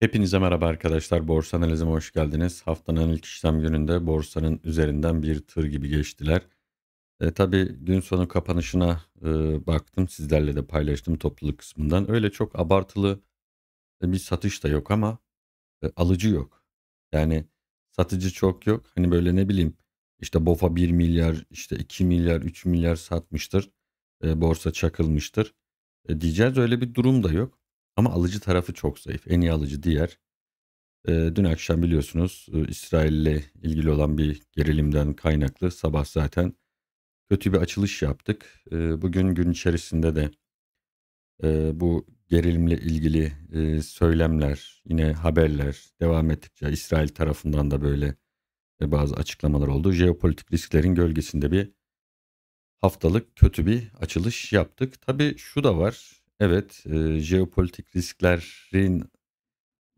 Hepinize merhaba arkadaşlar. Borsa analizime hoş geldiniz. Haftanın ilk işlem gününde borsanın üzerinden bir tır gibi geçtiler. E, tabii gün sonu kapanışına e, baktım. Sizlerle de paylaştım topluluk kısmından. Öyle çok abartılı e, bir satış da yok ama e, alıcı yok. Yani satıcı çok yok. Hani böyle ne bileyim işte BOFA 1 milyar, işte 2 milyar, 3 milyar satmıştır. E, borsa çakılmıştır. E, diyeceğiz öyle bir durum da yok. Ama alıcı tarafı çok zayıf. En iyi alıcı diğer. E, dün akşam biliyorsunuz e, ile ilgili olan bir gerilimden kaynaklı sabah zaten kötü bir açılış yaptık. E, bugün gün içerisinde de e, bu gerilimle ilgili e, söylemler, yine haberler devam ettikçe İsrail tarafından da böyle e, bazı açıklamalar oldu. Jeopolitik risklerin gölgesinde bir haftalık kötü bir açılış yaptık. Tabii şu da var. Evet, eee, jeopolitik risklerin,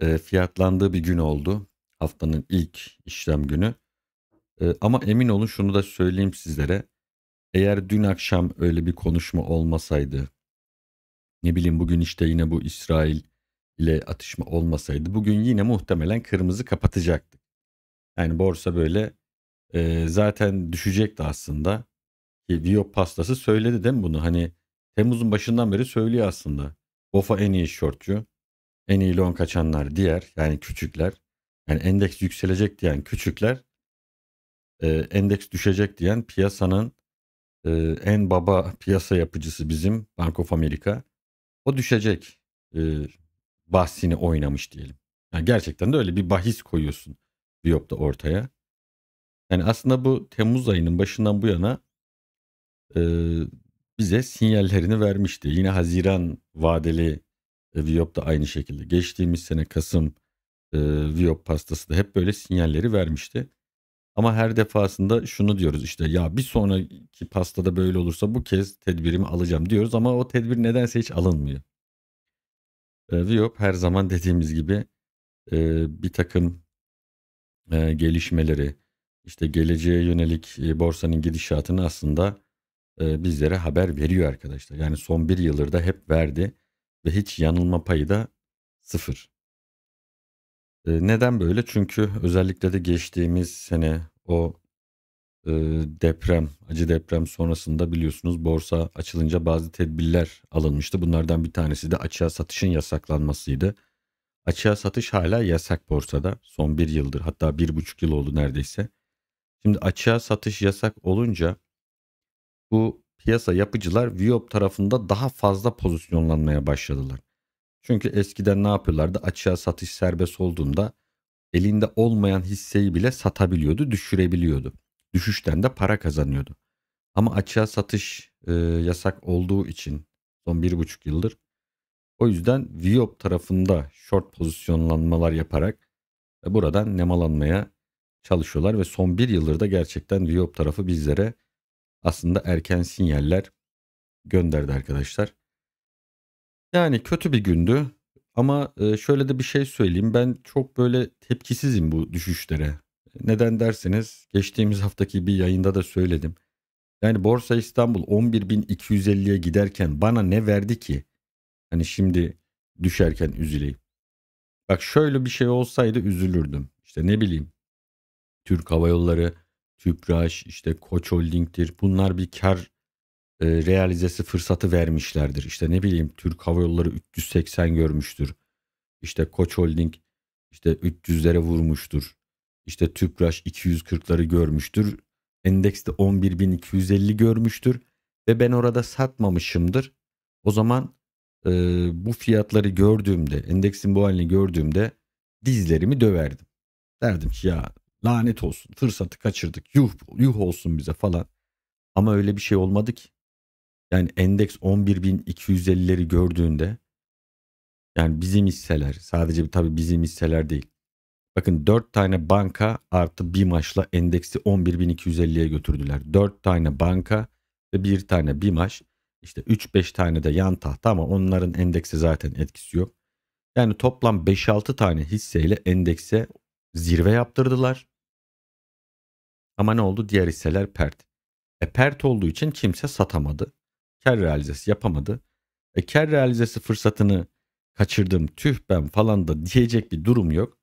eee, fiyatlandığı bir gün oldu. Haftanın ilk işlem günü. Eee, ama emin olun şunu da söyleyeyim sizlere. Eğer dün akşam öyle bir konuşma olmasaydı, ne bileyim bugün işte yine bu İsrail ile atışma olmasaydı bugün yine muhtemelen kırmızı kapatacaktık. Yani borsa böyle, eee, zaten düşecekti aslında. Ki Viyop pastası söyledi değil mi bunu? Hani, Temmuz'un başından beri söylüyor aslında. Bofa en iyi shortçu. En iyi long kaçanlar diğer yani küçükler. Yani endeks yükselecek diyen küçükler. E, endeks düşecek diyen piyasanın e, en baba piyasa yapıcısı bizim Bank of America. O düşecek e, bahsini oynamış diyelim. Yani gerçekten de öyle bir bahis koyuyorsun Biyop'ta ortaya. Yani aslında bu Temmuz ayının başından bu yana e, bize sinyallerini vermişti. Yine Haziran vadeli e, Viyop da aynı şekilde. Geçtiğimiz sene Kasım e, Viyop pastası da hep böyle sinyalleri vermişti. Ama her defasında şunu diyoruz işte ya bir sonraki pastada böyle olursa bu kez tedbirimi alacağım diyoruz ama o tedbir nedense hiç alınmıyor. E, Viyop her zaman dediğimiz gibi e, bir takım e, gelişmeleri işte geleceğe yönelik e, borsanın gidişatını aslında bizlere haber veriyor arkadaşlar. Yani son bir yıldır da hep verdi ve hiç yanılma payı da sıfır. neden böyle? Çünkü özellikle de geçtiğimiz sene o deprem, acı deprem sonrasında biliyorsunuz borsa açılınca bazı tedbirler alınmıştı. Bunlardan bir tanesi de açığa satışın yasaklanmasıydı. Açığa satış hala yasak borsada son bir yıldır hatta bir buçuk yıl oldu neredeyse. Şimdi açığa satış yasak olunca bu piyasa yapıcılar Viop tarafında daha fazla pozisyonlanmaya başladılar. Çünkü eskiden ne yapıyorlardı? Açığa satış serbest olduğunda elinde olmayan hisseyi bile satabiliyordu, düşürebiliyordu. Düşüşten de para kazanıyordu. Ama açığa satış e, yasak olduğu için son bir buçuk yıldır. O yüzden Viop tarafında short pozisyonlanmalar yaparak e, buradan nemalanmaya çalışıyorlar ve son bir yıldır da gerçekten Viop tarafı bizlere aslında erken sinyaller gönderdi arkadaşlar. Yani kötü bir gündü ama e, şöyle de bir şey söyleyeyim. Ben çok böyle tepkisizim bu düşüşlere. Neden derseniz geçtiğimiz haftaki bir yayında da söyledim. Yani Borsa İstanbul 11.250'ye giderken bana ne verdi ki? Hani şimdi düşerken üzüleyim. Bak şöyle bir şey olsaydı üzülürdüm. İşte ne bileyim Türk Hava Yolları Tüpraş, işte Koç Holdingdir. Bunlar bir kar e, realizesi fırsatı vermişlerdir. İşte ne bileyim Türk Hava Yolları 380 görmüştür. İşte Koç Holding işte 300'lere vurmuştur. İşte Tüpraş 240'ları görmüştür. Endekste 11.250 görmüştür. Ve ben orada satmamışımdır. O zaman e, bu fiyatları gördüğümde, endeksin bu halini gördüğümde dizlerimi döverdim. Derdim ki ya Lanet olsun fırsatı kaçırdık yuh, yuh olsun bize falan. Ama öyle bir şey olmadı ki. Yani endeks 11.250'leri gördüğünde yani bizim hisseler sadece tabii bizim hisseler değil. Bakın 4 tane banka artı bir maçla endeksi 11.250'ye götürdüler. 4 tane banka ve 1 tane bir maç. İşte 3-5 tane de yan tahta ama onların endeksi zaten etkisi yok. Yani toplam 5-6 tane hisseyle endekse zirve yaptırdılar. Ama ne oldu? Diğer hisseler pert. E pert olduğu için kimse satamadı. Kar realizesi yapamadı. E kar realizesi fırsatını kaçırdım tüh ben falan da diyecek bir durum yok.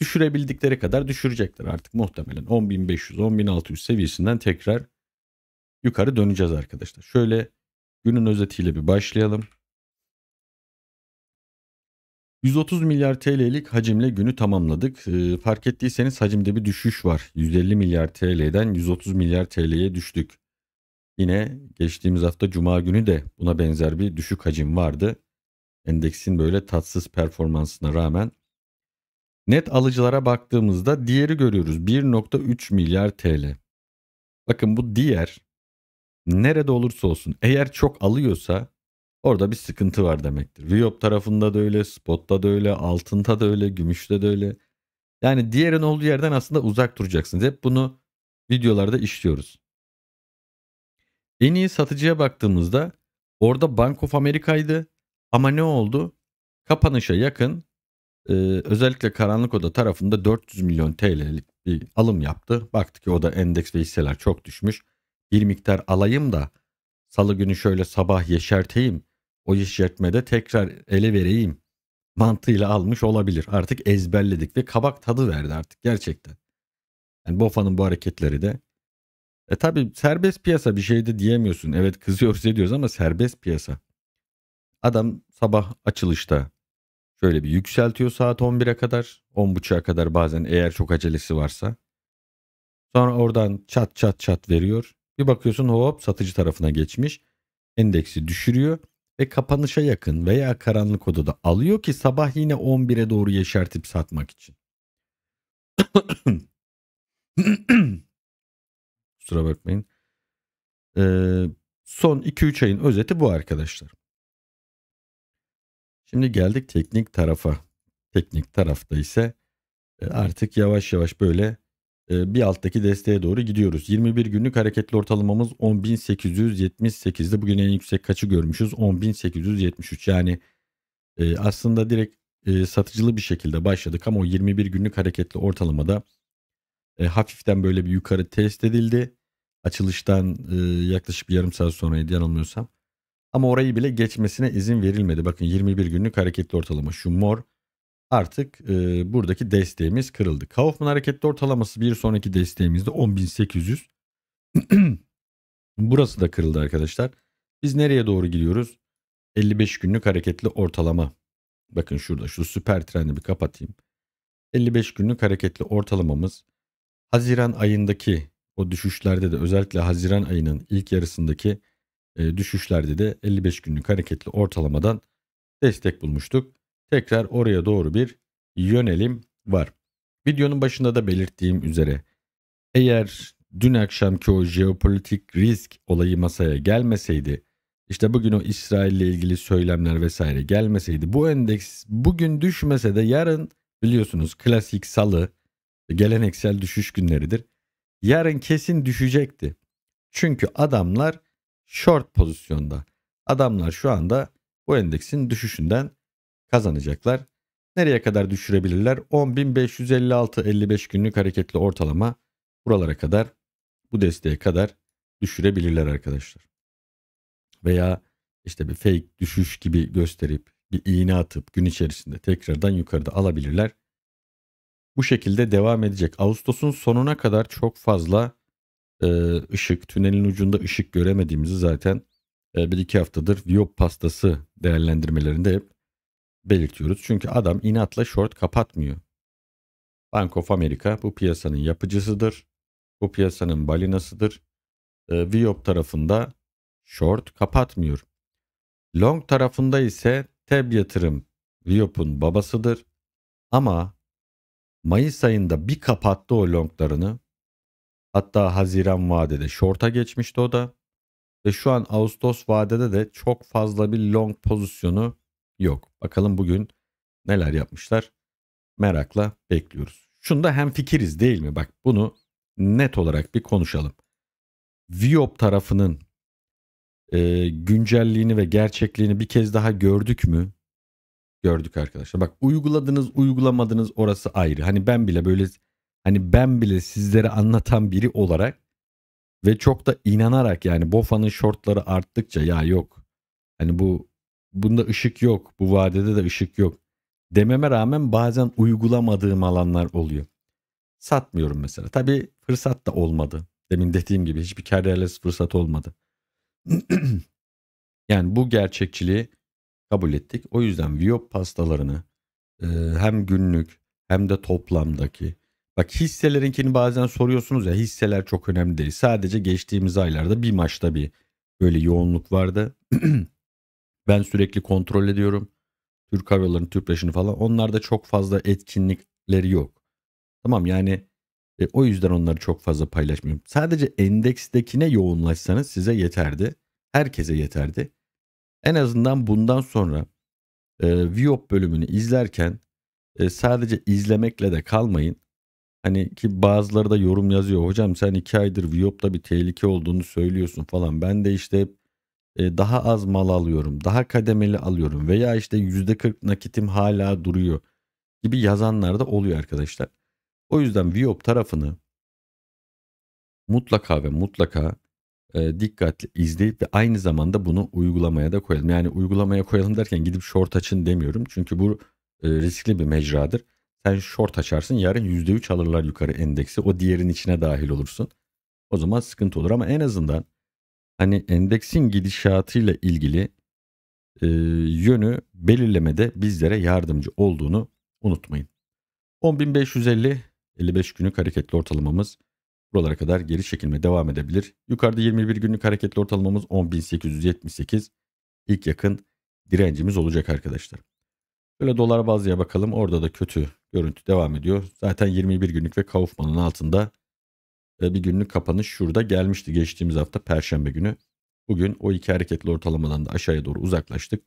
Düşürebildikleri kadar düşürecekler artık muhtemelen 10.500-10.600 seviyesinden tekrar yukarı döneceğiz arkadaşlar. Şöyle günün özetiyle bir başlayalım. 130 milyar TL'lik hacimle günü tamamladık. Ee, fark ettiyseniz hacimde bir düşüş var. 150 milyar TL'den 130 milyar TL'ye düştük. Yine geçtiğimiz hafta cuma günü de buna benzer bir düşük hacim vardı. Endeksin böyle tatsız performansına rağmen net alıcılara baktığımızda diğeri görüyoruz. 1.3 milyar TL. Bakın bu diğer nerede olursa olsun eğer çok alıyorsa Orada bir sıkıntı var demektir. Riop tarafında da öyle, spotta da öyle, altında da öyle, gümüşte de öyle. Yani diğerin olduğu yerden aslında uzak duracaksınız. Hep bunu videolarda işliyoruz. En iyi satıcıya baktığımızda orada Bank of America'ydı. Ama ne oldu? Kapanışa yakın e, özellikle karanlık oda tarafında 400 milyon TL'lik bir alım yaptı. Baktı ki o da endeks ve hisseler çok düşmüş. Bir miktar alayım da salı günü şöyle sabah yeşerteyim o işletmede tekrar ele vereyim mantığıyla almış olabilir. Artık ezberledik ve kabak tadı verdi artık gerçekten. Yani Bofa'nın bu hareketleri de. E tabi serbest piyasa bir şey de diyemiyorsun. Evet kızıyoruz ediyoruz ama serbest piyasa. Adam sabah açılışta şöyle bir yükseltiyor saat 11'e kadar. 10.30'a kadar bazen eğer çok acelesi varsa. Sonra oradan çat çat çat veriyor. Bir bakıyorsun hop satıcı tarafına geçmiş. Endeksi düşürüyor ve kapanışa yakın veya karanlık odada alıyor ki sabah yine 11'e doğru yeşertip satmak için. Kusura bakmayın. Ee, son 2-3 ayın özeti bu arkadaşlar. Şimdi geldik teknik tarafa. Teknik tarafta ise e, artık yavaş yavaş böyle e, bir alttaki desteğe doğru gidiyoruz. 21 günlük hareketli ortalamamız 10.878'de bugün en yüksek kaçı görmüşüz? 10.873 yani e, aslında direkt e, satıcılı bir şekilde başladık ama o 21 günlük hareketli ortalamada e, hafiften böyle bir yukarı test edildi. Açılıştan yaklaşık bir yarım saat sonraydı yanılmıyorsam. Ama orayı bile geçmesine izin verilmedi. Bakın 21 günlük hareketli ortalama şu mor artık e, buradaki desteğimiz kırıldı. Kaufman hareketli ortalaması bir sonraki desteğimizde 10.800. Burası da kırıldı arkadaşlar. Biz nereye doğru gidiyoruz? 55 günlük hareketli ortalama. Bakın şurada şu süper trendi bir kapatayım. 55 günlük hareketli ortalamamız Haziran ayındaki o düşüşlerde de özellikle Haziran ayının ilk yarısındaki e, düşüşlerde de 55 günlük hareketli ortalamadan destek bulmuştuk tekrar oraya doğru bir yönelim var. Videonun başında da belirttiğim üzere eğer dün akşamki o jeopolitik risk olayı masaya gelmeseydi işte bugün o İsrail ile ilgili söylemler vesaire gelmeseydi bu endeks bugün düşmese de yarın biliyorsunuz klasik salı geleneksel düşüş günleridir. Yarın kesin düşecekti. Çünkü adamlar short pozisyonda. Adamlar şu anda bu endeksin düşüşünden kazanacaklar. Nereye kadar düşürebilirler? 10.556-55 günlük hareketli ortalama buralara kadar bu desteğe kadar düşürebilirler arkadaşlar. Veya işte bir fake düşüş gibi gösterip bir iğne atıp gün içerisinde tekrardan yukarıda alabilirler. Bu şekilde devam edecek. Ağustos'un sonuna kadar çok fazla e, ışık, tünelin ucunda ışık göremediğimizi zaten e, bir iki haftadır Viyop pastası değerlendirmelerinde hep belirtiyoruz. Çünkü adam inatla short kapatmıyor. Bank of America bu piyasanın yapıcısıdır. Bu piyasanın balinasıdır. E, ee, Viop tarafında short kapatmıyor. Long tarafında ise Teb Yatırım Viop'un babasıdır. Ama Mayıs ayında bir kapattı o longlarını. Hatta Haziran vadede short'a geçmişti o da. Ve şu an Ağustos vadede de çok fazla bir long pozisyonu yok. Bakalım bugün neler yapmışlar merakla bekliyoruz. Şunda hem fikiriz değil mi? Bak bunu net olarak bir konuşalım. Viop tarafının e, güncelliğini ve gerçekliğini bir kez daha gördük mü? Gördük arkadaşlar. Bak uyguladınız uygulamadınız orası ayrı. Hani ben bile böyle hani ben bile sizlere anlatan biri olarak ve çok da inanarak yani Bofa'nın şortları arttıkça ya yok. Hani bu bunda ışık yok, bu vadede de ışık yok dememe rağmen bazen uygulamadığım alanlar oluyor. Satmıyorum mesela. Tabii fırsat da olmadı. Demin dediğim gibi hiçbir kariyerles fırsat olmadı. yani bu gerçekçiliği kabul ettik. O yüzden Viyop pastalarını e, hem günlük hem de toplamdaki bak hisselerinkini bazen soruyorsunuz ya hisseler çok önemli değil. Sadece geçtiğimiz aylarda bir maçta bir böyle yoğunluk vardı. Ben sürekli kontrol ediyorum. Türk Hava Yolları'nın Türkleş'ini falan. Onlarda çok fazla etkinlikleri yok. Tamam yani e, o yüzden onları çok fazla paylaşmıyorum. Sadece endekstekine yoğunlaşsanız size yeterdi. Herkese yeterdi. En azından bundan sonra e, Viop bölümünü izlerken e, sadece izlemekle de kalmayın. Hani ki bazıları da yorum yazıyor. Hocam sen iki aydır Viop'ta bir tehlike olduğunu söylüyorsun falan. Ben de işte hep e, daha az mal alıyorum, daha kademeli alıyorum veya işte %40 nakitim hala duruyor gibi yazanlar da oluyor arkadaşlar. O yüzden Viop tarafını mutlaka ve mutlaka e, dikkatli izleyip ve aynı zamanda bunu uygulamaya da koyalım. Yani uygulamaya koyalım derken gidip short açın demiyorum. Çünkü bu e, riskli bir mecradır. Sen short açarsın yarın %3 alırlar yukarı endeksi. O diğerin içine dahil olursun. O zaman sıkıntı olur ama en azından hani endeksin gidişatıyla ilgili e, yönü belirlemede bizlere yardımcı olduğunu unutmayın. 10.550 55 günlük hareketli ortalamamız buralara kadar geri çekilme devam edebilir. Yukarıda 21 günlük hareketli ortalamamız 10.878 ilk yakın direncimiz olacak arkadaşlar. Böyle dolar bazlıya bakalım orada da kötü görüntü devam ediyor. Zaten 21 günlük ve Kaufman'ın altında bir günlük kapanış şurada gelmişti geçtiğimiz hafta Perşembe günü. Bugün o iki hareketli ortalamadan da aşağıya doğru uzaklaştık.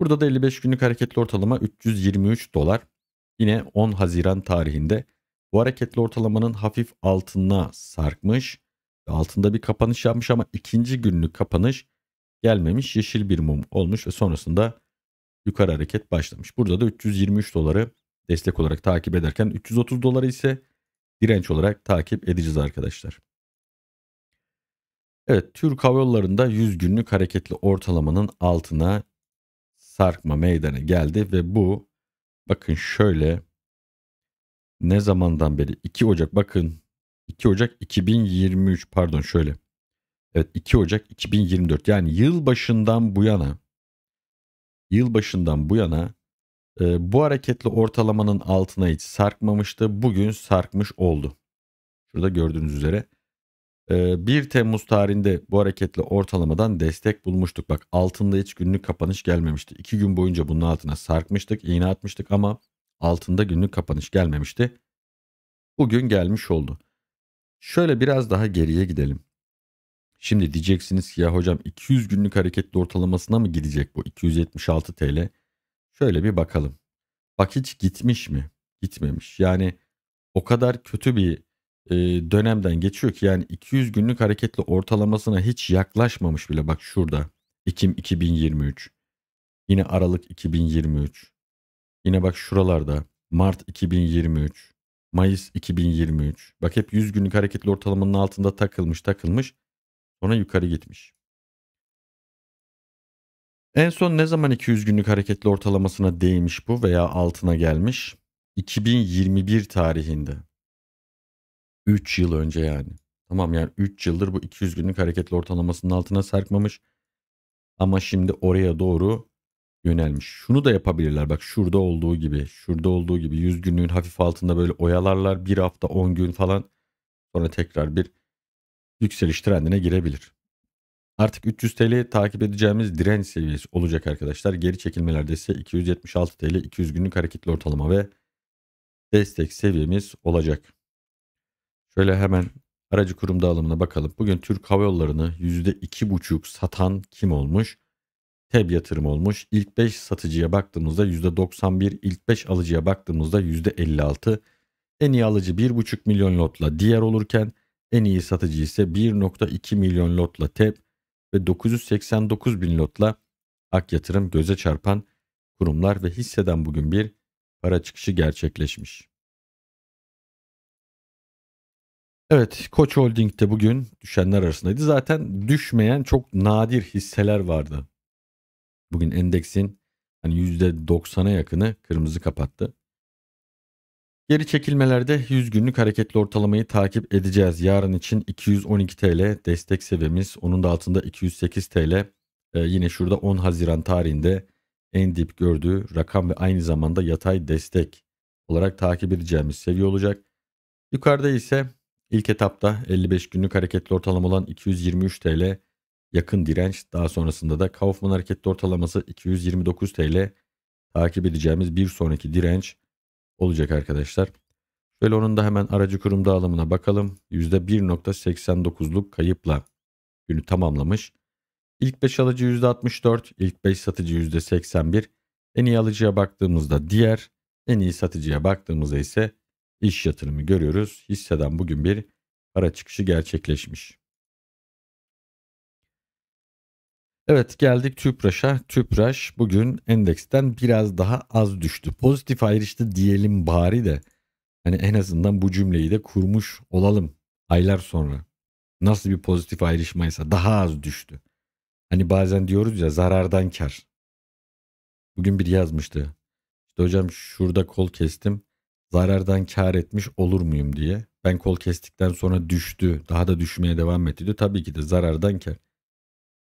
Burada da 55 günlük hareketli ortalama 323 dolar. Yine 10 Haziran tarihinde bu hareketli ortalamanın hafif altına sarkmış. Altında bir kapanış yapmış ama ikinci günlük kapanış gelmemiş. Yeşil bir mum olmuş ve sonrasında yukarı hareket başlamış. Burada da 323 doları destek olarak takip ederken 330 doları ise direnç olarak takip edeceğiz arkadaşlar. Evet Türk Hava Yolları'nda 100 günlük hareketli ortalamanın altına sarkma meydana geldi ve bu bakın şöyle ne zamandan beri 2 Ocak bakın 2 Ocak 2023 pardon şöyle evet 2 Ocak 2024 yani yıl başından bu yana yıl başından bu yana ee, bu hareketle ortalamanın altına hiç sarkmamıştı. Bugün sarkmış oldu. Şurada gördüğünüz üzere. 1 ee, Temmuz tarihinde bu hareketle ortalamadan destek bulmuştuk. Bak altında hiç günlük kapanış gelmemişti. 2 gün boyunca bunun altına sarkmıştık, iğne atmıştık ama altında günlük kapanış gelmemişti. Bugün gelmiş oldu. Şöyle biraz daha geriye gidelim. Şimdi diyeceksiniz ki ya hocam 200 günlük hareketli ortalamasına mı gidecek bu 276 TL? Şöyle bir bakalım. Bak hiç gitmiş mi? Gitmemiş. Yani o kadar kötü bir e, dönemden geçiyor ki yani 200 günlük hareketli ortalamasına hiç yaklaşmamış bile bak şurada. Ekim 2023. Yine Aralık 2023. Yine bak şuralarda Mart 2023. Mayıs 2023. Bak hep 100 günlük hareketli ortalamanın altında takılmış takılmış. Sonra yukarı gitmiş. En son ne zaman 200 günlük hareketli ortalamasına değmiş bu veya altına gelmiş? 2021 tarihinde. 3 yıl önce yani. Tamam yani 3 yıldır bu 200 günlük hareketli ortalamasının altına sarkmamış. Ama şimdi oraya doğru yönelmiş. Şunu da yapabilirler bak şurada olduğu gibi. Şurada olduğu gibi 100 günlüğün hafif altında böyle oyalarlar. Bir hafta 10 gün falan sonra tekrar bir yükseliş trendine girebilir. Artık 300 TL takip edeceğimiz direnç seviyesi olacak arkadaşlar. Geri çekilmelerde ise 276 TL 200 günlük hareketli ortalama ve destek seviyemiz olacak. Şöyle hemen aracı kurum dağılımına bakalım. Bugün Türk Hava Yolları'nı %2,5 satan kim olmuş? TEB yatırım olmuş. İlk 5 satıcıya baktığımızda %91, ilk 5 alıcıya baktığımızda %56. En iyi alıcı 1,5 milyon lotla diğer olurken en iyi satıcı ise 1,2 milyon lotla TEB ve 989 bin lotla Ak Yatırım göze çarpan kurumlar ve hisseden bugün bir para çıkışı gerçekleşmiş. Evet, Koç Holding'de bugün düşenler arasındaydı. Zaten düşmeyen çok nadir hisseler vardı. Bugün endeksin hani %90'a yakını kırmızı kapattı. Geri çekilmelerde 100 günlük hareketli ortalamayı takip edeceğiz. Yarın için 212 TL destek seviyemiz. Onun da altında 208 TL. Ee, yine şurada 10 Haziran tarihinde en dip gördüğü rakam ve aynı zamanda yatay destek olarak takip edeceğimiz seviye olacak. Yukarıda ise ilk etapta 55 günlük hareketli ortalama olan 223 TL yakın direnç. Daha sonrasında da Kaufman hareketli ortalaması 229 TL takip edeceğimiz bir sonraki direnç olacak arkadaşlar. Şöyle onun da hemen aracı kurum dağılımına bakalım. %1.89'luk kayıpla günü tamamlamış. İlk 5 alıcı %64, ilk 5 satıcı %81. En iyi alıcıya baktığımızda diğer, en iyi satıcıya baktığımızda ise iş yatırımı görüyoruz. Hisseden bugün bir para çıkışı gerçekleşmiş. Evet geldik TÜPRAŞ'a. TÜPRAŞ bugün endeksten biraz daha az düştü. Pozitif ayrıştı diyelim bari de. Hani en azından bu cümleyi de kurmuş olalım aylar sonra. Nasıl bir pozitif ayrışmaysa daha az düştü. Hani bazen diyoruz ya zarardan kar. Bugün biri yazmıştı. İşte hocam şurada kol kestim. Zarardan kar etmiş olur muyum diye. Ben kol kestikten sonra düştü. Daha da düşmeye devam etti. Tabii ki de zarardan kar.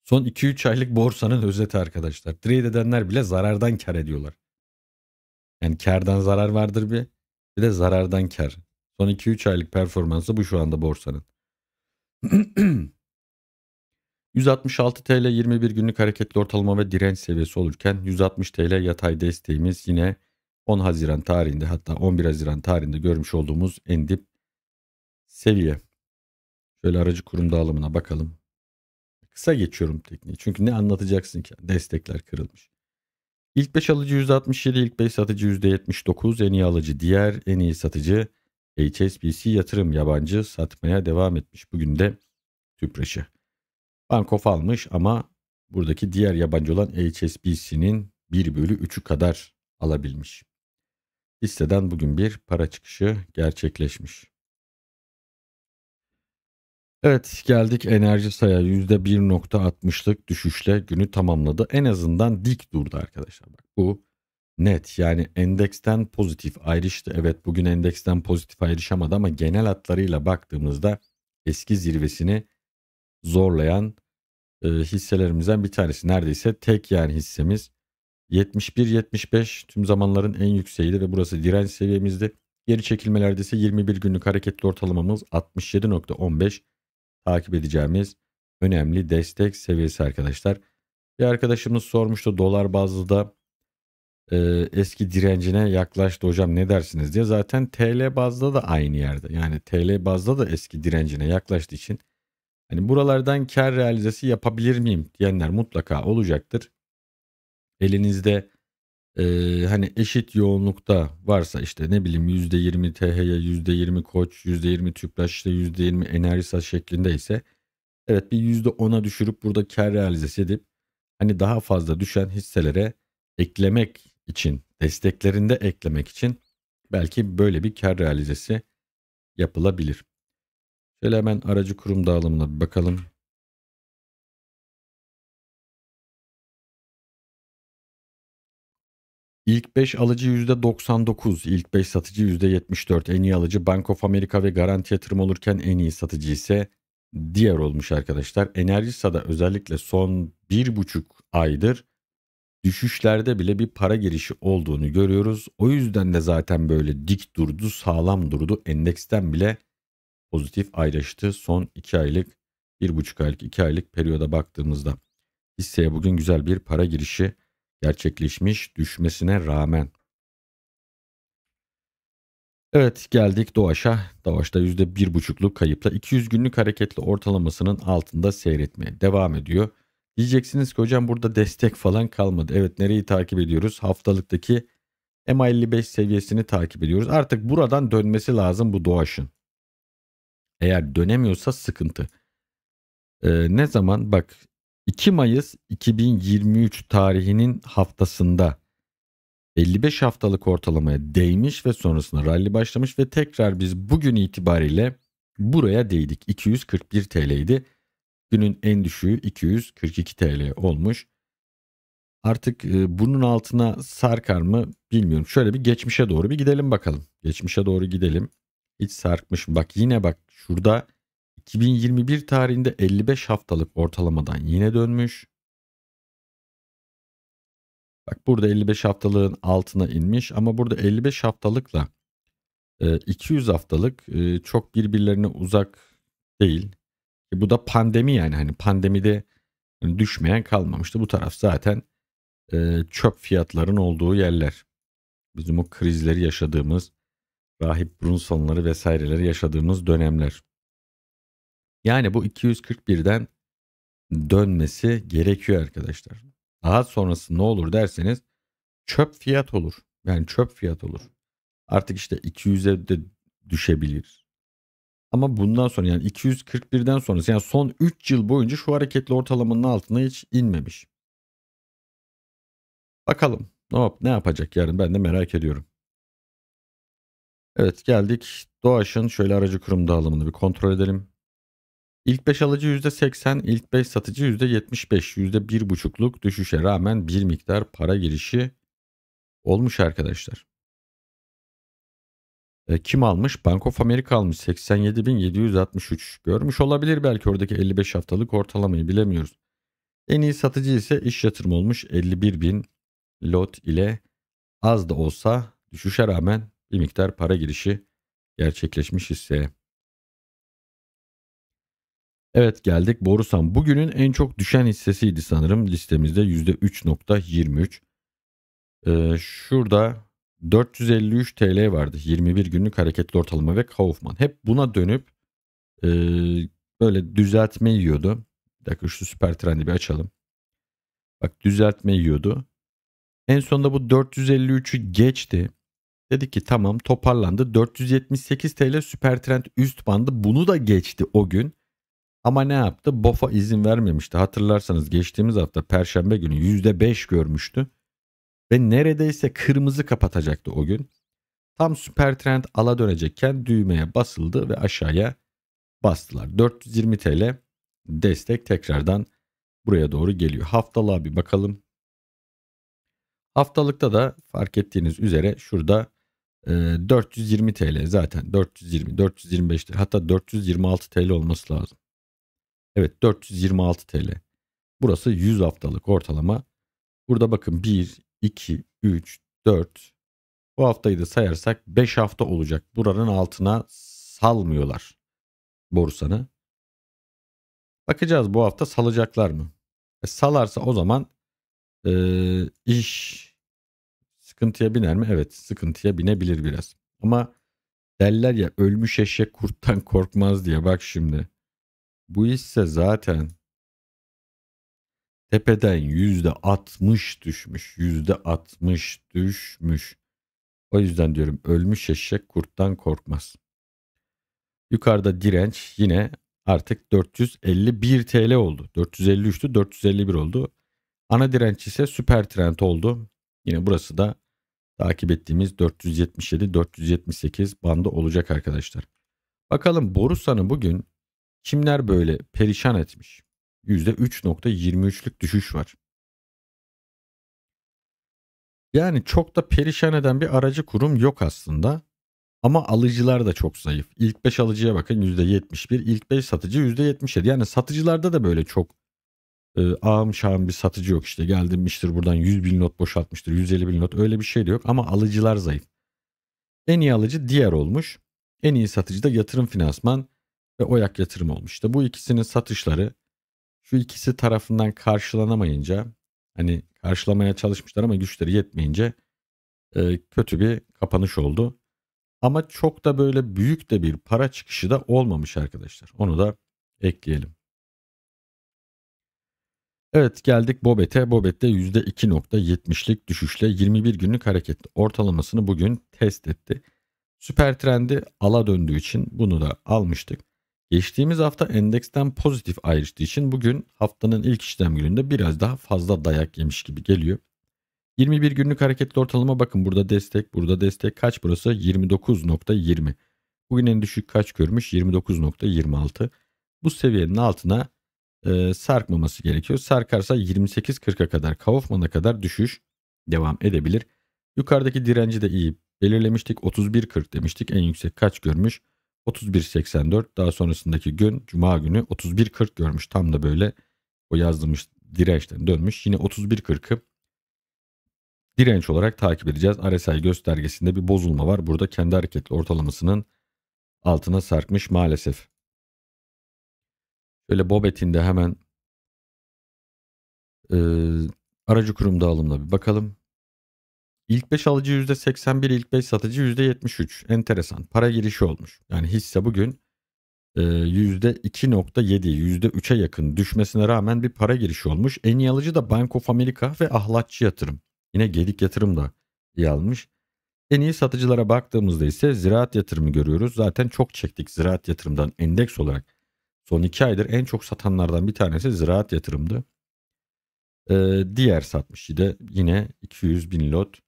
Son 2-3 aylık borsanın özeti arkadaşlar. Trade edenler bile zarardan kar ediyorlar. Yani kardan zarar vardır bir. Bir de zarardan kar. Son 2-3 aylık performansı bu şu anda borsanın. 166 TL 21 günlük hareketli ortalama ve direnç seviyesi olurken 160 TL yatay desteğimiz yine 10 Haziran tarihinde hatta 11 Haziran tarihinde görmüş olduğumuz en dip seviye. Şöyle aracı kurum dağılımına bakalım. Kısa geçiyorum tekniği. Çünkü ne anlatacaksın ki? Destekler kırılmış. İlk 5 alıcı %67, ilk 5 satıcı %79, en iyi alıcı diğer, en iyi satıcı HSBC yatırım yabancı satmaya devam etmiş. Bugün de Tüpraş'ı. Bankof almış ama buradaki diğer yabancı olan HSBC'nin 1 bölü 3'ü kadar alabilmiş. Hisseden bugün bir para çıkışı gerçekleşmiş. Evet geldik enerji saya %1.60'lık düşüşle günü tamamladı. En azından dik durdu arkadaşlar. Bak bu net yani endeksten pozitif ayrıştı. Evet bugün endeksten pozitif ayrışamadı ama genel hatlarıyla baktığımızda eski zirvesini zorlayan e, hisselerimizden bir tanesi. Neredeyse tek yer hissemiz 71-75 tüm zamanların en yükseğiydi ve burası direnç seviyemizdi. Geri çekilmelerde ise 21 günlük hareketli ortalamamız 67.15 takip edeceğimiz önemli destek seviyesi arkadaşlar. Bir arkadaşımız sormuştu dolar bazlı da e, eski direncine yaklaştı hocam ne dersiniz diye. Zaten TL bazda da aynı yerde. Yani TL bazda da eski direncine yaklaştığı için hani buralardan kar realizesi yapabilir miyim diyenler mutlaka olacaktır. Elinizde e, hani eşit yoğunlukta varsa işte ne bileyim %20 TH'ye %20 koç %20 tüpraş işte %20 enerjisal şeklinde ise evet bir %10'a düşürüp burada kar realizesi edip hani daha fazla düşen hisselere eklemek için desteklerinde eklemek için belki böyle bir kar realizesi yapılabilir. Şöyle hemen aracı kurum dağılımına bir bakalım. İlk 5 alıcı %99, ilk 5 satıcı %74. En iyi alıcı Bank of America ve Garanti Yatırım olurken en iyi satıcı ise diğer olmuş arkadaşlar. Enerjisa'da özellikle son 1,5 aydır düşüşlerde bile bir para girişi olduğunu görüyoruz. O yüzden de zaten böyle dik durdu, sağlam durdu. Endeksten bile pozitif ayrıştı son 2 aylık, 1,5 aylık, 2 aylık periyoda baktığımızda. Hisseye bugün güzel bir para girişi gerçekleşmiş düşmesine rağmen. Evet geldik Doğaş'a. Doğaş'ta %1,5'luk kayıpla 200 günlük hareketli ortalamasının altında seyretmeye devam ediyor. Diyeceksiniz ki hocam burada destek falan kalmadı. Evet nereyi takip ediyoruz? Haftalıktaki MA55 seviyesini takip ediyoruz. Artık buradan dönmesi lazım bu Doğaş'ın. Eğer dönemiyorsa sıkıntı. Ee, ne zaman bak 2 Mayıs 2023 tarihinin haftasında 55 haftalık ortalamaya değmiş ve sonrasında rally başlamış ve tekrar biz bugün itibariyle buraya değdik. 241 TL idi. Günün en düşüğü 242 TL olmuş. Artık e, bunun altına sarkar mı bilmiyorum. Şöyle bir geçmişe doğru bir gidelim bakalım. Geçmişe doğru gidelim. Hiç sarkmış Bak yine bak şurada 2021 tarihinde 55 haftalık ortalamadan yine dönmüş. Bak burada 55 haftalığın altına inmiş ama burada 55 haftalıkla 200 e, haftalık e, çok birbirlerine uzak değil. E, bu da pandemi yani hani pandemide düşmeyen kalmamıştı. Bu taraf zaten çöp fiyatların olduğu yerler. Bizim o krizleri yaşadığımız, rahip Brunson'ları vesaireleri yaşadığımız dönemler. Yani bu 241'den dönmesi gerekiyor arkadaşlar. Daha sonrası ne olur derseniz çöp fiyat olur. Yani çöp fiyat olur. Artık işte 200'e de düşebilir. Ama bundan sonra yani 241'den sonrası yani son 3 yıl boyunca şu hareketli ortalamanın altına hiç inmemiş. Bakalım ne, yap ne yapacak yarın ben de merak ediyorum. Evet geldik. Doğaşın şöyle aracı kurum dağılımını bir kontrol edelim. İlk 5 alıcı %80, ilk 5 satıcı %75, %1,5'luk düşüşe rağmen bir miktar para girişi olmuş arkadaşlar. E, kim almış? Bank of America almış 87.763. Görmüş olabilir belki oradaki 55 haftalık ortalamayı bilemiyoruz. En iyi satıcı ise iş yatırım olmuş 51.000 lot ile az da olsa düşüşe rağmen bir miktar para girişi gerçekleşmiş hisseye. Evet geldik Borusan. Bugünün en çok düşen hissesiydi sanırım listemizde %3.23. Ee, şurada 453 TL vardı 21 günlük hareketli ortalama ve Kaufman. Hep buna dönüp e, böyle düzeltme yiyordu. Bir dakika şu süper trendi bir açalım. Bak düzeltme yiyordu. En sonunda bu 453'ü geçti. Dedi ki tamam toparlandı. 478 TL süper trend üst bandı bunu da geçti o gün. Ama ne yaptı? BOFA izin vermemişti. Hatırlarsanız geçtiğimiz hafta perşembe günü %5 görmüştü. Ve neredeyse kırmızı kapatacaktı o gün. Tam süper trend ala dönecekken düğmeye basıldı ve aşağıya bastılar. 420 TL destek tekrardan buraya doğru geliyor. Haftalığa bir bakalım. Haftalıkta da fark ettiğiniz üzere şurada 420 e, TL zaten 420 425 TL hatta 426 TL olması lazım. Evet 426 TL. Burası 100 haftalık ortalama. Burada bakın 1, 2, 3, 4. Bu haftayı da sayarsak 5 hafta olacak. Buranın altına salmıyorlar borsanı. Bakacağız bu hafta salacaklar mı? E, salarsa o zaman e, iş sıkıntıya biner mi? Evet sıkıntıya binebilir biraz. Ama derler ya ölmüş eşek kurttan korkmaz diye bak şimdi. Bu hisse zaten tepeden yüzde 60 düşmüş. Yüzde 60 düşmüş. O yüzden diyorum ölmüş eşek kurttan korkmaz. Yukarıda direnç yine artık 451 TL oldu. 453'tü 451 oldu. Ana direnç ise süper trend oldu. Yine burası da takip ettiğimiz 477-478 bandı olacak arkadaşlar. Bakalım Borusan'ı bugün Kimler böyle perişan etmiş? %3.23'lük düşüş var. Yani çok da perişan eden bir aracı kurum yok aslında. Ama alıcılar da çok zayıf. İlk 5 alıcıya bakın %71, ilk 5 satıcı %77. Yani satıcılarda da böyle çok e, ağım şağım bir satıcı yok işte. Geldimiştir buradan 100 bin not boşaltmıştır, 150 bin not öyle bir şey de yok ama alıcılar zayıf. En iyi alıcı diğer olmuş. En iyi satıcı da yatırım finansman ve Oyak Yatırım olmuştu. Bu ikisinin satışları şu ikisi tarafından karşılanamayınca hani karşılamaya çalışmışlar ama güçleri yetmeyince e, kötü bir kapanış oldu. Ama çok da böyle büyük de bir para çıkışı da olmamış arkadaşlar. Onu da ekleyelim. Evet geldik Bobet'e. Bobet'te %2.70'lik düşüşle 21 günlük hareket ortalamasını bugün test etti. Süper trendi ala döndüğü için bunu da almıştık. Geçtiğimiz hafta endeksten pozitif ayrıştığı için bugün haftanın ilk işlem gününde biraz daha fazla dayak yemiş gibi geliyor. 21 günlük hareketli ortalama bakın burada destek burada destek kaç burası 29.20. Bugün en düşük kaç görmüş 29.26. Bu seviyenin altına e, sarkmaması gerekiyor. Sarkarsa 28.40'a kadar Kaufman'a kadar düşüş devam edebilir. Yukarıdaki direnci de iyi belirlemiştik 31.40 demiştik en yüksek kaç görmüş 31.84 daha sonrasındaki gün cuma günü 31.40 görmüş tam da böyle o yazdırmış dirençten dönmüş yine 31.40'ı direnç olarak takip edeceğiz. RSI göstergesinde bir bozulma var. Burada kendi hareketli ortalamasının altına sarkmış maalesef. Böyle Bobet'in de hemen e, aracı kurum dağılımına bir bakalım. İlk 5 alıcı %81, ilk 5 satıcı %73. Enteresan. Para girişi olmuş. Yani hisse bugün %2.7, %3'e yakın düşmesine rağmen bir para girişi olmuş. En iyi alıcı da Bank of America ve Ahlatçı Yatırım. Yine gelik Yatırım da iyi almış. En iyi satıcılara baktığımızda ise ziraat yatırımı görüyoruz. Zaten çok çektik ziraat yatırımdan endeks olarak. Son iki aydır en çok satanlardan bir tanesi ziraat yatırımdı. Ee, diğer satmış de yine 200 bin lot.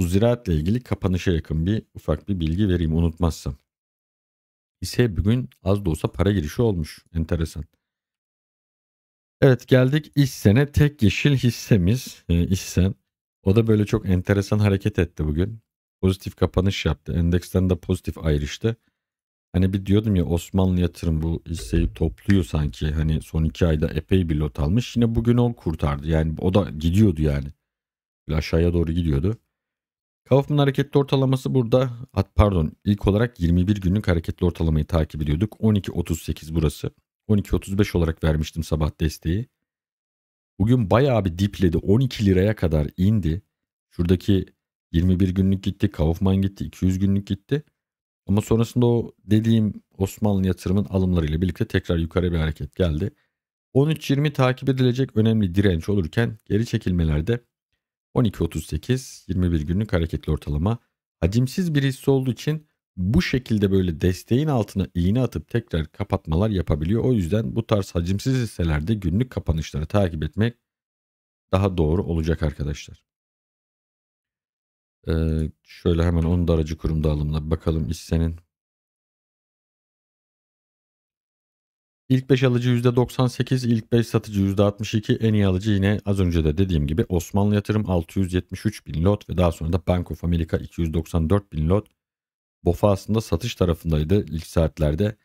Bu ziraatle ilgili kapanışa yakın bir ufak bir bilgi vereyim unutmazsam. İse bugün az da olsa para girişi olmuş. Enteresan. Evet geldik İssen'e tek yeşil hissemiz e, İssen. O da böyle çok enteresan hareket etti bugün. Pozitif kapanış yaptı. Endeksten de pozitif ayrıştı. Hani bir diyordum ya Osmanlı yatırım bu hisseyi topluyor sanki. Hani son iki ayda epey bir lot almış. Yine bugün o kurtardı. Yani o da gidiyordu yani. Böyle aşağıya doğru gidiyordu. Kaufman hareketli ortalaması burada pardon ilk olarak 21 günlük hareketli ortalamayı takip ediyorduk. 12.38 burası. 12.35 olarak vermiştim sabah desteği. Bugün bayağı bir dipledi. 12 liraya kadar indi. Şuradaki 21 günlük gitti. Kaufman gitti. 200 günlük gitti. Ama sonrasında o dediğim Osmanlı yatırımın alımlarıyla birlikte tekrar yukarı bir hareket geldi. 13.20 takip edilecek önemli direnç olurken geri çekilmelerde 12.38 21 günlük hareketli ortalama. Hacimsiz bir hisse olduğu için bu şekilde böyle desteğin altına iğne atıp tekrar kapatmalar yapabiliyor. O yüzden bu tarz hacimsiz hisselerde günlük kapanışları takip etmek daha doğru olacak arkadaşlar. Ee, şöyle hemen 10 daracı kurumda alımına bakalım hissenin İlk 5 alıcı %98, ilk 5 satıcı %62, en iyi alıcı yine az önce de dediğim gibi Osmanlı Yatırım 673 bin lot ve daha sonra da Bank of America 294 bin lot. BOFA aslında satış tarafındaydı ilk saatlerde.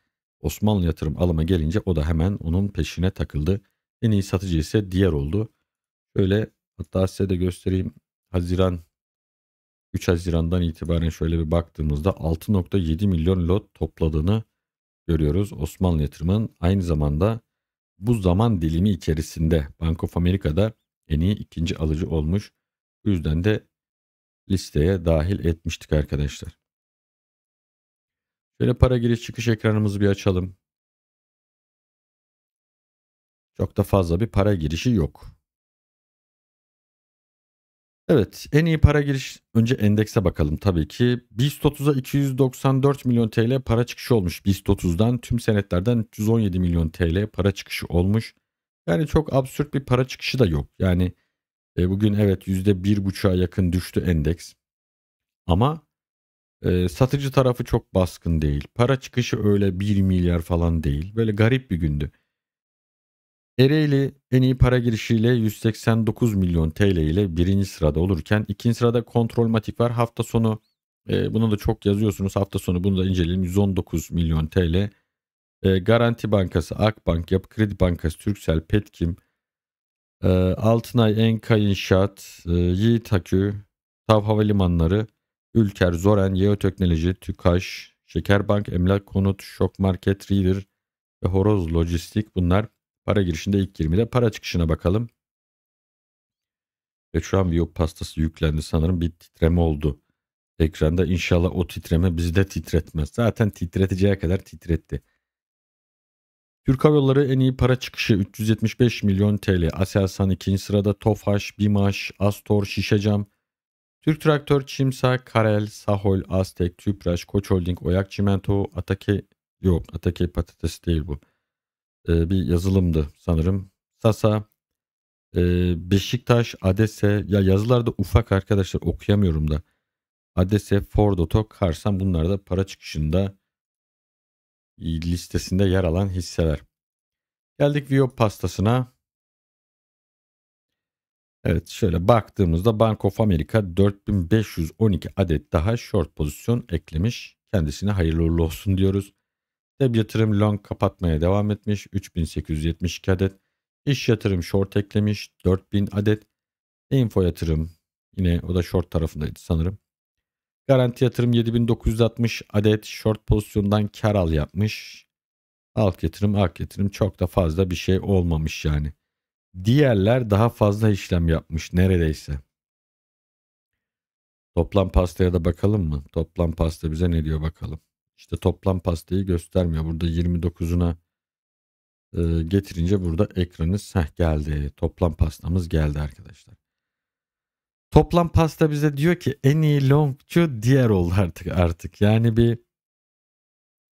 Osmanlı Yatırım alıma gelince o da hemen onun peşine takıldı. En iyi satıcı ise diğer oldu. Şöyle hatta size de göstereyim. Haziran 3 Haziran'dan itibaren şöyle bir baktığımızda 6.7 milyon lot topladığını görüyoruz. Osmanlı yatırımının aynı zamanda bu zaman dilimi içerisinde Bank of America'da en iyi ikinci alıcı olmuş. Bu yüzden de listeye dahil etmiştik arkadaşlar. Şöyle para giriş çıkış ekranımızı bir açalım. Çok da fazla bir para girişi yok. Evet en iyi para giriş önce endekse bakalım tabii ki. BIST 30'a 294 milyon TL para çıkışı olmuş BIST 30'dan tüm senetlerden 317 milyon TL para çıkışı olmuş. Yani çok absürt bir para çıkışı da yok. Yani e, bugün evet %1.5'a yakın düştü endeks. Ama e, satıcı tarafı çok baskın değil. Para çıkışı öyle 1 milyar falan değil. Böyle garip bir gündü. Ereğli en iyi para girişiyle 189 milyon TL ile birinci sırada olurken ikinci sırada Kontrolmatik var. Hafta sonu e, bunu da çok yazıyorsunuz. Hafta sonu bunu da inceleyelim. 119 milyon TL. E, Garanti Bankası, Akbank, Yapı Kredi Bankası, Türksel, Petkim, e, Altınay, Enka İnşaat, e, Yiğit Akü, Tav Havalimanları, Ülker, Zoren, Yeo Teknoloji, TÜKAŞ, Şekerbank, Emlak Konut, Şok Market, Reader ve Horoz Lojistik bunlar Para girişinde ilk 20'de. Para çıkışına bakalım. Ve şu an Viyok pastası yüklendi sanırım bir titreme oldu. Ekranda inşallah o titreme bizi de titretmez. Zaten titreteceği kadar titretti. Türk Hava Yolları en iyi para çıkışı 375 milyon TL. Aselsan ikinci sırada Tofaş, Bimaş, Astor, Şişecam, Türk Traktör, Çimsa, Karel, Sahol, Aztek, Tüpraş, Koç Holding, Oyak Çimento, Atake, yok Atake patates değil bu e, bir yazılımdı sanırım. Sasa, e, Beşiktaş, Adese ya yazılarda ufak arkadaşlar okuyamıyorum da. Adese, Ford Oto, Karsan bunlar da para çıkışında e, listesinde yer alan hisseler. Geldik Viyop pastasına. Evet şöyle baktığımızda Bank of America 4512 adet daha short pozisyon eklemiş. Kendisine hayırlı uğurlu olsun diyoruz. Dev yatırım long kapatmaya devam etmiş 3872 adet. İş yatırım short eklemiş 4000 adet. Info yatırım yine o da short tarafındaydı sanırım. Garanti yatırım 7960 adet short pozisyondan kar al yapmış. Alt yatırım, ak yatırım çok da fazla bir şey olmamış yani. Diğerler daha fazla işlem yapmış neredeyse. Toplam pastaya da bakalım mı? Toplam pasta bize ne diyor bakalım. İşte toplam pastayı göstermiyor. Burada 29'una e, getirince burada ekranınız heh, geldi. Toplam pastamız geldi arkadaşlar. Toplam pasta bize diyor ki en iyi longçu diğer oldu artık artık. Yani bir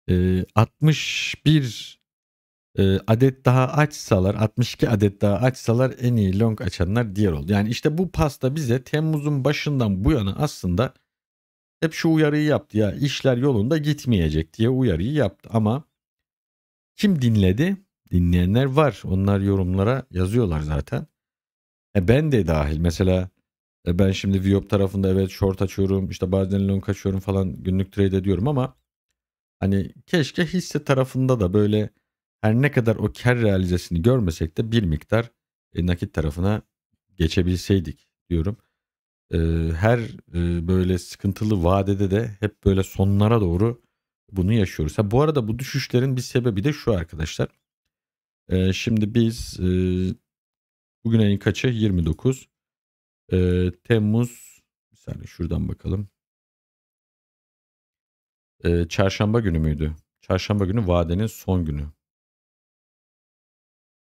e, 61 e, adet daha açsalar 62 adet daha açsalar en iyi long açanlar diğer oldu. Yani işte bu pasta bize Temmuz'un başından bu yana aslında hep şu uyarıyı yaptı ya işler yolunda gitmeyecek diye uyarıyı yaptı ama kim dinledi? Dinleyenler var. Onlar yorumlara yazıyorlar zaten. E ben de dahil. Mesela e ben şimdi Viyop tarafında evet short açıyorum, işte bazen long açıyorum falan günlük trade ediyorum ama hani keşke hisse tarafında da böyle her ne kadar o kar realizesini görmesek de bir miktar e, nakit tarafına geçebilseydik diyorum e, her e, böyle sıkıntılı vadede de hep böyle sonlara doğru bunu yaşıyoruz. Ha, bu arada bu düşüşlerin bir sebebi de şu arkadaşlar. E, şimdi biz e, bugün ayın kaçı? 29 e, Temmuz bir saniye şuradan bakalım. E, çarşamba günü müydü? Çarşamba günü vadenin son günü.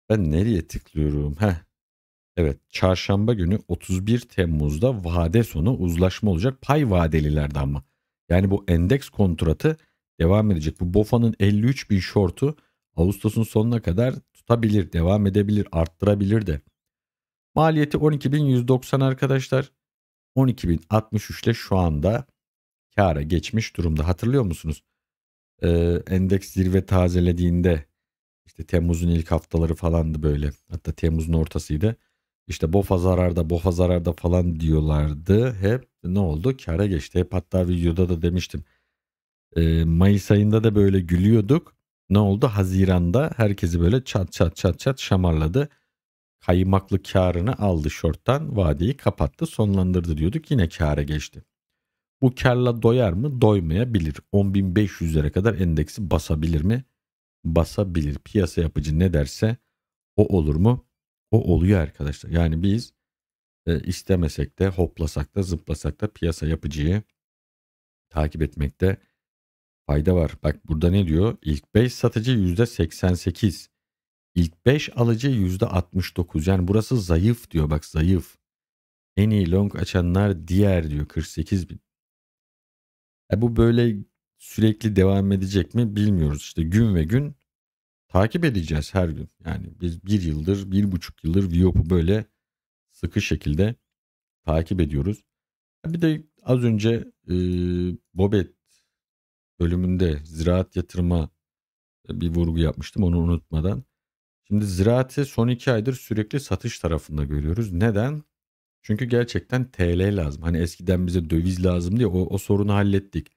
Ben nereye tıklıyorum? Heh Evet, çarşamba günü 31 Temmuz'da vade sonu uzlaşma olacak pay vadelilerde ama. Yani bu endeks kontratı devam edecek. Bu BOFA'nın 53 bin şortu Ağustos'un sonuna kadar tutabilir, devam edebilir, arttırabilir de. Maliyeti 12.190 arkadaşlar. 12.063 ile şu anda kara geçmiş durumda. Hatırlıyor musunuz? Ee, endeks zirve tazelediğinde işte Temmuz'un ilk haftaları falandı böyle. Hatta Temmuz'un ortasıydı. İşte bofa zararda, bofa zararda falan diyorlardı. Hep ne oldu? Kâra geçti. Hep hatta videoda da demiştim. Mayıs ayında da böyle gülüyorduk. Ne oldu? Haziran'da herkesi böyle çat çat çat çat şamarladı. Kaymaklı karını aldı şorttan, vadeyi kapattı, sonlandırdı diyorduk. Yine kâra geçti. Bu karla doyar mı? Doymayabilir. 10.500'lere kadar endeksi basabilir mi? Basabilir. Piyasa yapıcı ne derse o olur mu? O oluyor arkadaşlar. Yani biz e, istemesek de hoplasak da zıplasak da piyasa yapıcıyı takip etmekte fayda var. Bak burada ne diyor? İlk 5 satıcı %88. İlk 5 alıcı %69. Yani burası zayıf diyor bak zayıf. En iyi long açanlar diğer diyor 48 bin. E bu böyle sürekli devam edecek mi bilmiyoruz. İşte gün ve gün takip edeceğiz her gün. Yani biz bir yıldır, bir buçuk yıldır Viop'u böyle sıkı şekilde takip ediyoruz. Bir de az önce e, Bobet bölümünde ziraat yatırıma bir vurgu yapmıştım onu unutmadan. Şimdi ziraatı son iki aydır sürekli satış tarafında görüyoruz. Neden? Çünkü gerçekten TL lazım. Hani eskiden bize döviz lazım diye o, o sorunu hallettik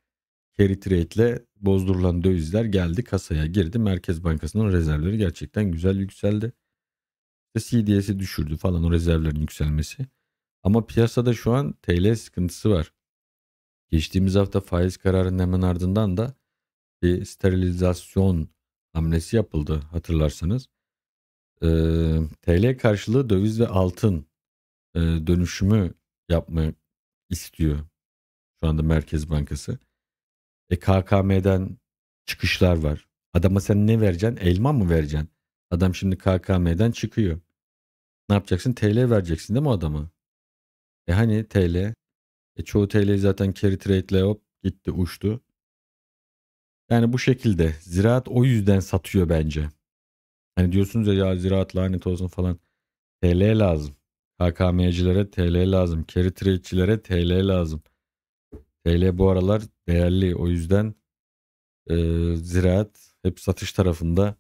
carry trade ile bozdurulan dövizler geldi kasaya girdi. Merkez Bankası'nın rezervleri gerçekten güzel yükseldi. İşte CDS'i düşürdü falan o rezervlerin yükselmesi. Ama piyasada şu an TL sıkıntısı var. Geçtiğimiz hafta faiz kararının hemen ardından da bir sterilizasyon hamlesi yapıldı hatırlarsanız. Ee, TL karşılığı döviz ve altın e, dönüşümü yapmak istiyor şu anda Merkez Bankası. E KKM'den çıkışlar var. Adama sen ne vereceksin? Elma mı vereceksin? Adam şimdi KKM'den çıkıyor. Ne yapacaksın? TL vereceksin değil mi adama? E hani TL? E çoğu TL zaten carry trade'le hop gitti uçtu. Yani bu şekilde ziraat o yüzden satıyor bence. Hani diyorsunuz ya, ya ziraat lanet olsun falan. TL lazım. KKM'cilere TL lazım. Carry trade'çilere TL lazım. TL bu aralar değerli. O yüzden e, ziraat hep satış tarafında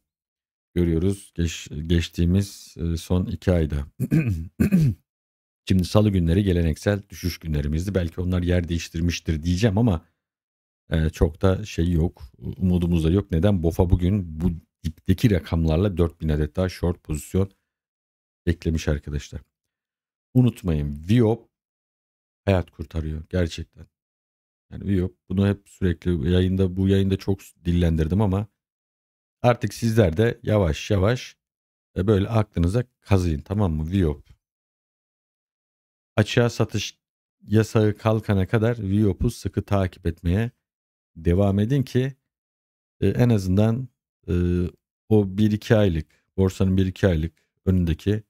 görüyoruz geç, geçtiğimiz e, son iki ayda. Şimdi salı günleri geleneksel düşüş günlerimizdi. Belki onlar yer değiştirmiştir diyeceğim ama e, çok da şey yok. Umudumuz da yok. Neden? BOFA bugün bu dipteki rakamlarla 4000 adet daha short pozisyon eklemiş arkadaşlar. Unutmayın Viop hayat kurtarıyor gerçekten. Yani yok bunu hep sürekli yayında bu yayında çok dillendirdim ama artık sizler de yavaş yavaş e, böyle aklınıza kazıyın tamam mı? Viop. Açığa satış yasağı kalkana kadar Viop'u sıkı takip etmeye devam edin ki e, en azından e, o 1-2 aylık borsanın 1-2 aylık önündeki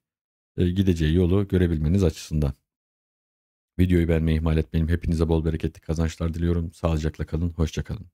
gideceği yolu görebilmeniz açısından. Videoyu beğenmeyi ihmal etmeyin. Hepinize bol bereketli kazançlar diliyorum. Sağlıcakla kalın, Hoşçakalın.